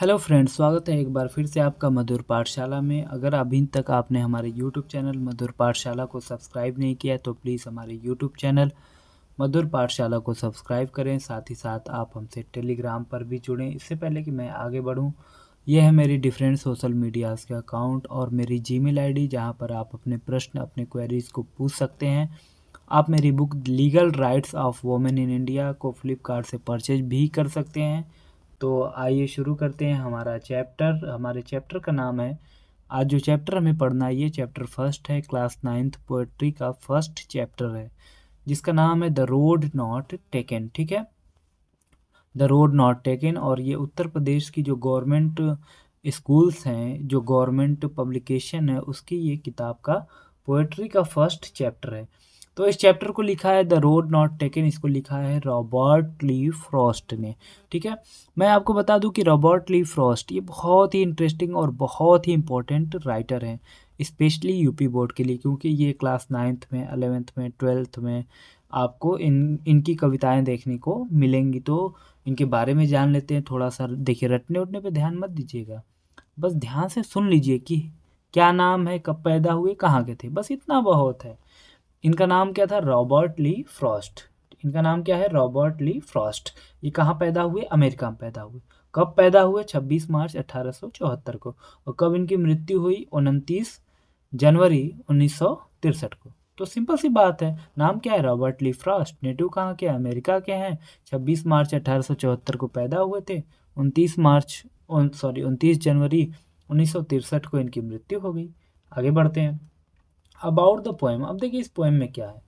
hello friends स्वागत है एक बार फिर से आपका मधुर पाठशाला में अगर अभी तक आपने हमारे यूट्यूब चैनल मधुर पाठशाला को सब्सक्राइब नहीं किया तो प्लीज़ हमारे यूट्यूब चैनल मधुर पाठशाला को सब्सक्राइब करें साथ ही साथ आप हमसे टेलीग्राम पर भी जुड़ें इससे पहले कि मैं आगे बढ़ूँ यह है मेरी डिफरेंट सोशल मीडियाज़ के अकाउंट और मेरी जी मेल आई जहाँ पर आप अपने प्रश्न अपने क्वेरीज़ को पूछ सकते हैं आप मेरी book legal rights of women in India को फ्लिपकार्ट से परचेज भी कर सकते हैं तो आइए शुरू करते हैं हमारा चैप्टर हमारे चैप्टर का नाम है आज जो चैप्टर हमें पढ़ना है ये चैप्टर फर्स्ट है क्लास नाइन्थ पोएट्री का फर्स्ट चैप्टर है जिसका नाम है द रोड नॉट टेकन ठीक है द रोड नॉट टेकन और ये उत्तर प्रदेश की जो गवर्नमेंट स्कूल्स हैं जो गवर्नमेंट पब्लिकेशन है उसकी ये किताब का पोएट्री का फर्स्ट चैप्टर है तो इस चैप्टर को लिखा है द रोड नॉट टेकन इसको लिखा है रॉबर्ट ली फ्रॉस्ट ने ठीक है मैं आपको बता दूं कि रॉबर्ट ली फ्रॉस्ट ये बहुत ही इंटरेस्टिंग और बहुत ही इंपॉर्टेंट राइटर हैं स्पेशली यूपी बोर्ड के लिए क्योंकि ये क्लास नाइन्थ में अलेवेंथ में ट्वेल्थ में आपको इन इनकी कविताएं देखने को मिलेंगी तो इनके बारे में जान लेते हैं थोड़ा सा देखिए रटने उटने पे ध्यान मत दीजिएगा बस ध्यान से सुन लीजिए कि क्या नाम है कब पैदा हुए कहाँ के थे बस इतना बहुत है इनका नाम क्या था रॉबर्ट ली फ्रॉस्ट इनका नाम क्या है रॉबर्ट ली फ्रॉस्ट ये कहाँ पैदा हुए अमेरिका में पैदा हुए कब पैदा हुए 26 मार्च 1874 को और कब इनकी मृत्यु हुई उनतीस जनवरी उन्नीस को तो सिंपल सी बात है नाम क्या है रॉबर्ट ली फ्रॉस्ट नेटिव कहाँ के अमेरिका के हैं 26 मार्च 1874 को पैदा हुए थे 29 मार्च सॉरी उनतीस जनवरी उन्नीस को इनकी मृत्यु हो गई आगे बढ़ते हैं अबाउट द पोएम अब देखिए इस पोएम में क्या है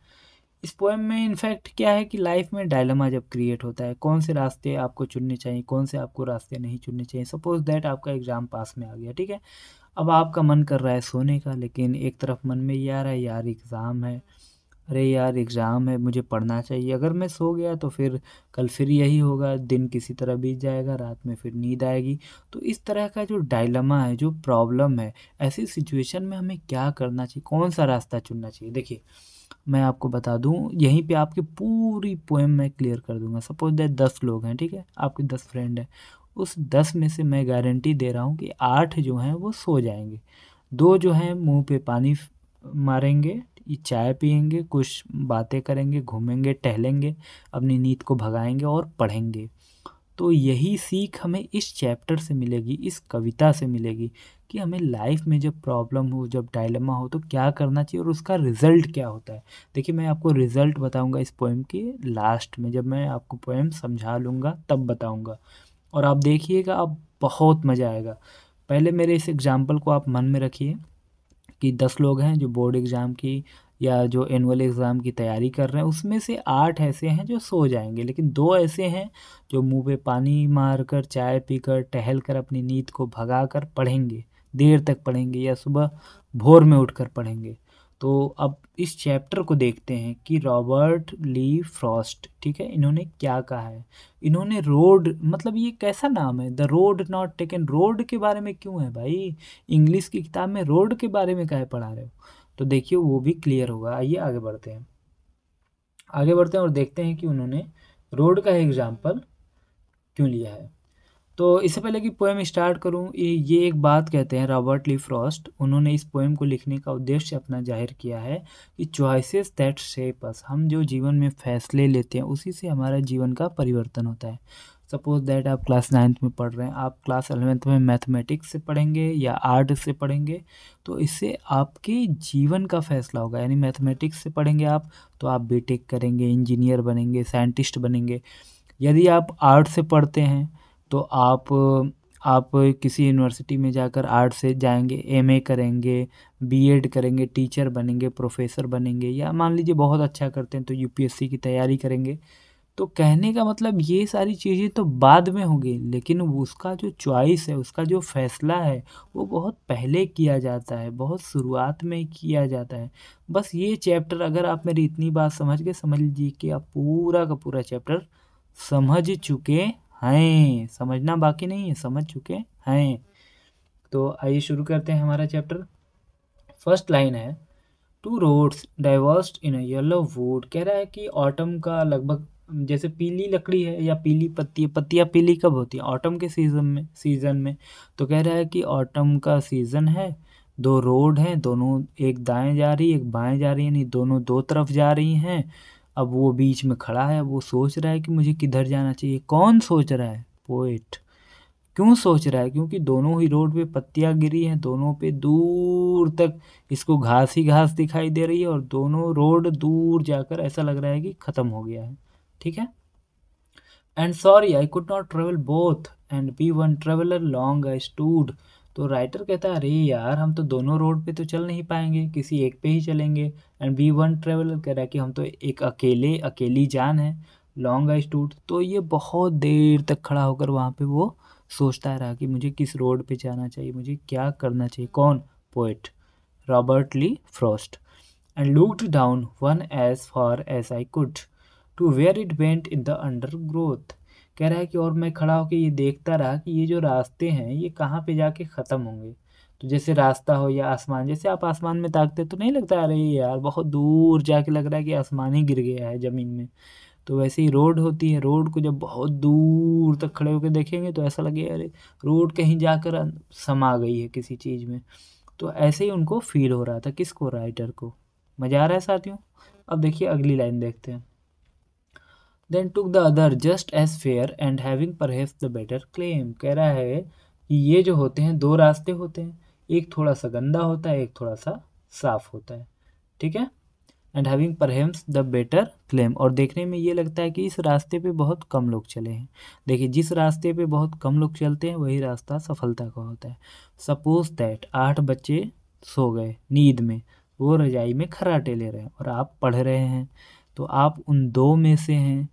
इस पोएम में इनफैक्ट क्या है कि लाइफ में डायलमा जब क्रिएट होता है कौन से रास्ते आपको चुनने चाहिए कौन से आपको रास्ते नहीं चुनने चाहिए सपोज दैट आपका एग्ज़ाम पास में आ गया ठीक है अब आपका मन कर रहा है सोने का लेकिन एक तरफ मन में ये आ रहा है यार एग्ज़ाम है अरे यार एग्ज़ाम है मुझे पढ़ना चाहिए अगर मैं सो गया तो फिर कल फिर यही होगा दिन किसी तरह बीत जाएगा रात में फिर नींद आएगी तो इस तरह का जो डायलमा है जो प्रॉब्लम है ऐसी सिचुएशन में हमें क्या करना चाहिए कौन सा रास्ता चुनना चाहिए देखिए मैं आपको बता दूं यहीं पे आपकी पूरी पोएम मैं क्लियर कर दूंगा सपोज दैट दस लोग हैं ठीक है आपके दस फ्रेंड हैं उस दस में से मैं गारंटी दे रहा हूँ कि आठ जो हैं वो सो जाएंगे दो जो हैं मुंह पे पानी मारेंगे ये चाय पियेंगे कुछ बातें करेंगे घूमेंगे टहलेंगे अपनी नींद को भगाएंगे और पढ़ेंगे तो यही सीख हमें इस चैप्टर से मिलेगी इस कविता से मिलेगी कि हमें लाइफ में जब प्रॉब्लम हो जब डायलमा हो तो क्या करना चाहिए और उसका रिज़ल्ट क्या होता है देखिए मैं आपको रिज़ल्ट बताऊंगा इस पोएम के लास्ट में जब मैं आपको पोएम समझा लूँगा तब बताऊँगा और आप देखिएगा आप बहुत मज़ा आएगा पहले मेरे इस एग्ज़ाम्पल को आप मन में रखिए कि दस लोग हैं जो बोर्ड एग्ज़ाम की या जो एनुअल एग्ज़ाम की तैयारी कर रहे हैं उसमें से आठ ऐसे हैं जो सो जाएंगे लेकिन दो ऐसे हैं जो मुंह पे पानी मार कर चाय पीकर टहल कर अपनी नींद को भगा कर पढ़ेंगे देर तक पढ़ेंगे या सुबह भोर में उठकर पढ़ेंगे तो अब इस चैप्टर को देखते हैं कि रॉबर्ट ली फ्रॉस्ट ठीक है इन्होंने क्या कहा है इन्होंने रोड मतलब ये कैसा नाम है the road not taken road के बारे में क्यों है भाई इंग्लिश की किताब में रोड के बारे में क्या पढ़ा रहे हो तो देखिए वो भी क्लियर होगा आइए आगे बढ़ते हैं आगे बढ़ते हैं और देखते हैं कि उन्होंने रोड का एग्जाम्पल क्यों लिया है तो इससे पहले कि पोएम स्टार्ट करूं ये एक बात कहते हैं रॉबर्ट ली फ्रॉस्ट उन्होंने इस पोएम को लिखने का उद्देश्य अपना जाहिर किया है कि चॉइसेस दैट शेप अस हम जो जीवन में फैसले लेते हैं उसी से हमारा जीवन का परिवर्तन होता है सपोज दैट आप क्लास नाइन्थ में पढ़ रहे हैं आप क्लास अलेवेंथ में मैथमेटिक्स से पढ़ेंगे या आर्ट से पढ़ेंगे तो इससे आपके जीवन का फैसला होगा यानी मैथमेटिक्स से पढ़ेंगे आप तो आप बीटेक करेंगे इंजीनियर बनेंगे साइंटिस्ट बनेंगे यदि आप आर्ट से पढ़ते हैं तो आप आप किसी यूनिवर्सिटी में जाकर आर्ट से जाएंगे एमए करेंगे बीएड करेंगे टीचर बनेंगे प्रोफेसर बनेंगे या मान लीजिए बहुत अच्छा करते हैं तो यूपीएससी की तैयारी करेंगे तो कहने का मतलब ये सारी चीज़ें तो बाद में होगी लेकिन उसका जो चॉइस है उसका जो फैसला है वो बहुत पहले किया जाता है बहुत शुरुआत में किया जाता है बस ये चैप्टर अगर आप मेरी इतनी बात समझ के समझ लीजिए कि आप पूरा का पूरा चैप्टर समझ चुके हैं समझना बाकी नहीं है समझ चुके हैं तो आइए शुरू करते हैं हमारा चैप्टर फर्स्ट लाइन है two roads diverged in yellow wood कह रहा है कि ऑटम का लगभग जैसे पीली लकड़ी है या पीली पत्ती पत्तियाँ पीली कब होती हैं ऑटम के सीज़न में सीज़न में तो कह रहा है कि ऑटम का सीज़न है दो रोड हैं दोनों एक दाएं जा रही एक बाएं जा रही यानी दोनों दो तरफ जा रही हैं अब वो बीच में खड़ा है वो सोच रहा है कि मुझे किधर जाना चाहिए कौन सोच रहा है पोइट क्यों सोच रहा है क्योंकि दोनों ही रोड पे पत्तियां गिरी हैं दोनों पे दूर तक इसको घास ही घास दिखाई दे रही है और दोनों रोड दूर जाकर ऐसा लग रहा है कि ख़त्म हो गया है ठीक है and sorry I could not travel both and be one traveller long I stood तो राइटर कहता है अरे यार हम तो दोनों रोड पे तो चल नहीं पाएंगे किसी एक पे ही चलेंगे एंड वी वन ट्रेवलर कह रहा है कि हम तो एक अकेले अकेली जान है लॉन्ग आइस टूट तो ये बहुत देर तक खड़ा होकर वहाँ पे वो सोचता रहा कि मुझे किस रोड पे जाना चाहिए मुझे क्या करना चाहिए कौन poet Robert Lee Frost and looked down one as far as I could to where it went in the undergrowth कह रहा है कि और मैं खड़ा होकर ये देखता रहा कि ये जो रास्ते हैं ये कहाँ पे जाके ख़त्म होंगे तो जैसे रास्ता हो या आसमान जैसे आप आसमान में ताकते तो नहीं लगता अरे यार बहुत दूर जाके लग रहा है कि आसमान ही गिर गया है ज़मीन में तो वैसे ही रोड होती है रोड को जब बहुत दूर तक खड़े होकर देखेंगे तो ऐसा लगे अरे रोड कहीं जाकर समा गई है किसी चीज़ में तो ऐसे ही उनको फील हो रहा था किसको राइटर को मज़ा आ रहा है साथियों अब देखिए अगली लाइन देखते हैं then took the other just as fair and having perhaps the better claim कह रहा है कि ये जो होते हैं दो रास्ते होते हैं एक थोड़ा सा गंदा होता है एक थोड़ा सा साफ होता है ठीक है and having perhaps the better claim और देखने में ये लगता है कि इस रास्ते पे बहुत कम लोग चले हैं देखिए जिस रास्ते पे बहुत कम लोग चलते हैं वही रास्ता सफलता का होता है सपोज दैट आठ बच्चे सो गए नींद में वो रजाई में खराटे ले रहे हैं और आप पढ़ रहे हैं तो आप उन दो में से हैं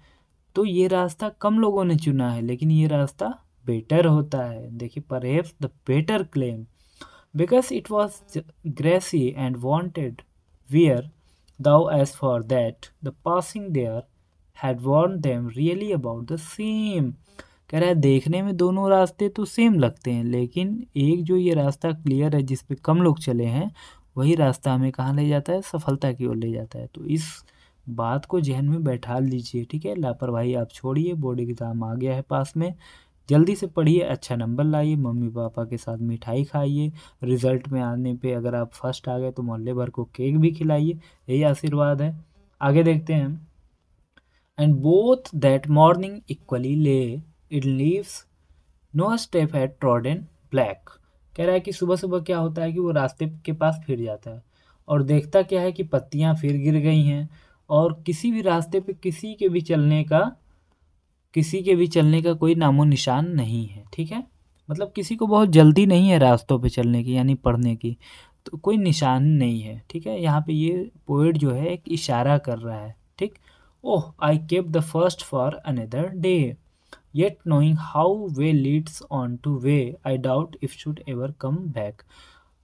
तो ये रास्ता कम लोगों ने चुना है लेकिन ये रास्ता बेटर होता है देखिए perhaps the better claim because it was grassy and wanted wear though as for that the passing there had worn them really about the same कह रहा है देखने में दोनों रास्ते तो सेम लगते हैं लेकिन एक जो ये रास्ता क्लियर है जिस पे कम लोग चले हैं वही रास्ता हमें कहाँ ले जाता है सफलता की ओर ले जाता है तो इस बात को जहन में बैठा लीजिए ठीक है लापरवाही आप छोड़िए बोर्ड एग्ज़ाम आ गया है पास में जल्दी से पढ़िए अच्छा नंबर लाइए मम्मी पापा के साथ मिठाई खाइए रिज़ल्ट में आने पे अगर आप फर्स्ट आ गए तो मोहल्ले भर को केक भी खिलाइए यही आशीर्वाद है आगे देखते हैं and both that morning equally lay it leaves no step है ट्रॉडन ब्लैक कह रहा है कि सुबह सुबह क्या होता है कि वो रास्ते के पास फिर जाता है और देखता क्या है कि पत्तियाँ फिर गिर गई हैं और किसी भी रास्ते पे किसी के भी चलने का किसी के भी चलने का कोई नामो निशान नहीं है ठीक है मतलब किसी को बहुत जल्दी नहीं है रास्तों पे चलने की यानी पढ़ने की तो कोई निशान नहीं है ठीक है यहाँ पे ये पोइट जो है एक इशारा कर रहा है ठीक oh I kept the first for another day yet knowing how way leads on to way I doubt if should ever come back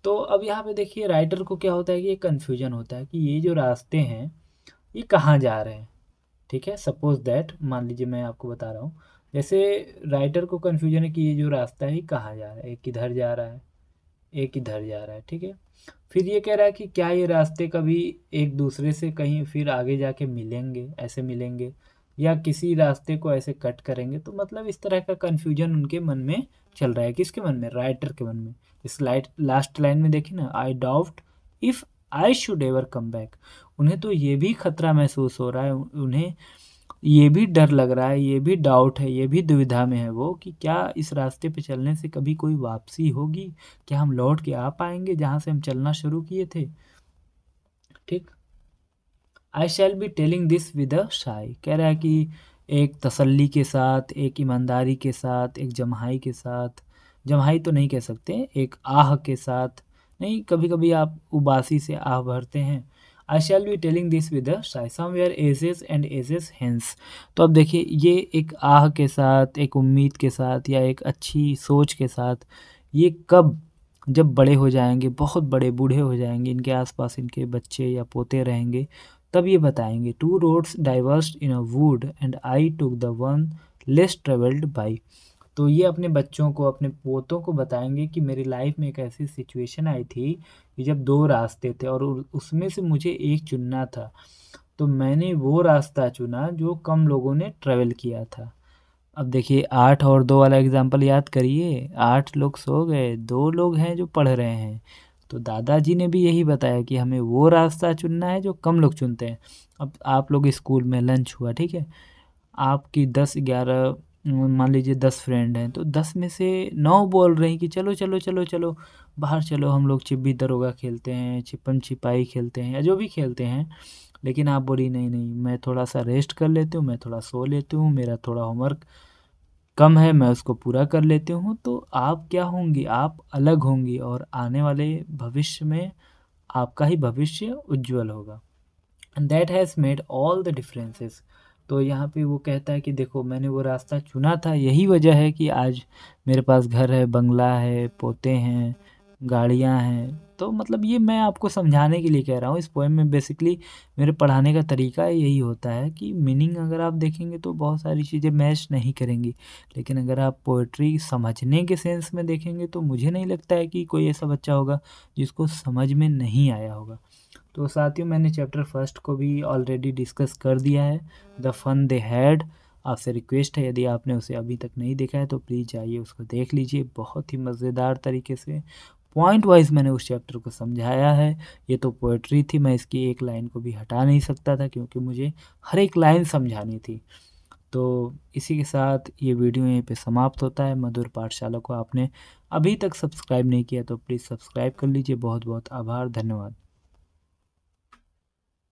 तो अब यहाँ पे देखिए राइटर को क्या होता है कि ये कन्फ्यूजन होता है कि ये जो रास्ते हैं ये कहाँ जा रहे हैं ठीक है सपोज दैट मान लीजिए मैं आपको बता रहा हूँ जैसे राइटर को कन्फ्यूजन है कि ये जो रास्ता है ये कहाँ जा रहा है एक इधर जा रहा है एक इधर जा रहा है ठीक है फिर ये कह रहा है कि क्या ये रास्ते कभी एक दूसरे से कहीं फिर आगे जाके मिलेंगे ऐसे मिलेंगे या किसी रास्ते को ऐसे कट करेंगे तो मतलब इस तरह का कन्फ्यूजन उनके मन में चल रहा है किसके मन में राइटर के मन में इस लाइट लास्ट लाइन में देखिए ना I doubt if I should ever come back उन्हें तो ये भी खतरा महसूस हो रहा है उन्हें ये भी डर लग रहा है ये भी डाउट है ये भी दुविधा में है वो कि क्या इस रास्ते पे चलने से कभी कोई वापसी होगी क्या हम लौट के आ पाएंगे जहाँ से हम चलना शुरू किए थे ठीक I shall be telling this with a sigh कह रहा है कि एक तसल्ली के साथ एक ईमानदारी के साथ एक जमहाई के साथ जमहाई तो नहीं कह सकते एक आह के साथ नहीं कभी कभी आप उबासी से आह भरते हैं I shall be telling this with where ages and ages hence तो अब देखिए ये एक आह के साथ एक उम्मीद के साथ या एक अच्छी सोच के साथ ये कब जब बड़े हो जाएंगे बहुत बड़े बूढ़े हो जाएंगे इनके आसपास इनके बच्चे या पोते रहेंगे तब ये बताएंगे two roads diverse in a wood and I took the one less travelled by तो ये अपने बच्चों को अपने पोतों को बताएंगे कि मेरी लाइफ में एक ऐसी सिचुएशन आई थी कि जब दो रास्ते थे और उसमें से मुझे एक चुनना था तो मैंने वो रास्ता चुना जो कम लोगों ने ट्रेवल किया था अब देखिए आठ और दो वाला एग्ज़ाम्पल याद करिए आठ लोग सो गए दो लोग हैं जो पढ़ रहे हैं तो दादाजी ने भी यही बताया कि हमें वो रास्ता चुनना है जो कम लोग चुनते हैं अब आप लोग स्कूल में लंच हुआ ठीक है आपकी दस ग्यारह मान लीजिए दस फ्रेंड हैं तो दस में से नौ बोल रहे हैं कि चलो चलो चलो चलो बाहर चलो हम लोग चिब्बी दरोगा खेलते हैं छिपन छिपाई खेलते हैं या जो भी खेलते हैं लेकिन आप बोली नहीं नहीं मैं थोड़ा सा रेस्ट कर लेती हूँ मैं थोड़ा सो लेती हूँ मेरा थोड़ा होमवर्क कम है मैं उसको पूरा कर लेती हूँ तो आप क्या होंगी आप अलग होंगी और आने वाले भविष्य में आपका ही भविष्य उज्जवल होगा and that has made all the differences तो यहाँ पे वो कहता है कि देखो मैंने वो रास्ता चुना था यही वजह है कि आज मेरे पास घर है बंगला है पोते हैं गाड़ियाँ हैं तो मतलब ये मैं आपको समझाने के लिए कह रहा हूँ इस पोएम में बेसिकली मेरे पढ़ाने का तरीका यही होता है कि मीनिंग अगर आप देखेंगे तो बहुत सारी चीज़ें मैच नहीं करेंगी लेकिन अगर आप पोइट्री समझने के सेंस में देखेंगे तो मुझे नहीं लगता है कि कोई ऐसा बच्चा होगा जिसको समझ में नहीं आया होगा तो साथियों मैंने चैप्टर फर्स्ट को भी ऑलरेडी डिस्कस कर दिया है द फन दे हैड आपसे रिक्वेस्ट है यदि आपने उसे अभी तक नहीं देखा है तो प्लीज़ जाइए उसको देख लीजिए बहुत ही मज़ेदार तरीके से पॉइंट वाइज मैंने उस चैप्टर को समझाया है ये तो पोएट्री थी मैं इसकी एक लाइन को भी हटा नहीं सकता था क्योंकि मुझे हर एक लाइन समझानी थी तो इसी के साथ ये वीडियो यहीं पे समाप्त होता है मधुर पाठशाला को आपने अभी तक सब्सक्राइब नहीं किया तो प्लीज़ सब्सक्राइब कर लीजिए बहुत बहुत आभार धन्यवाद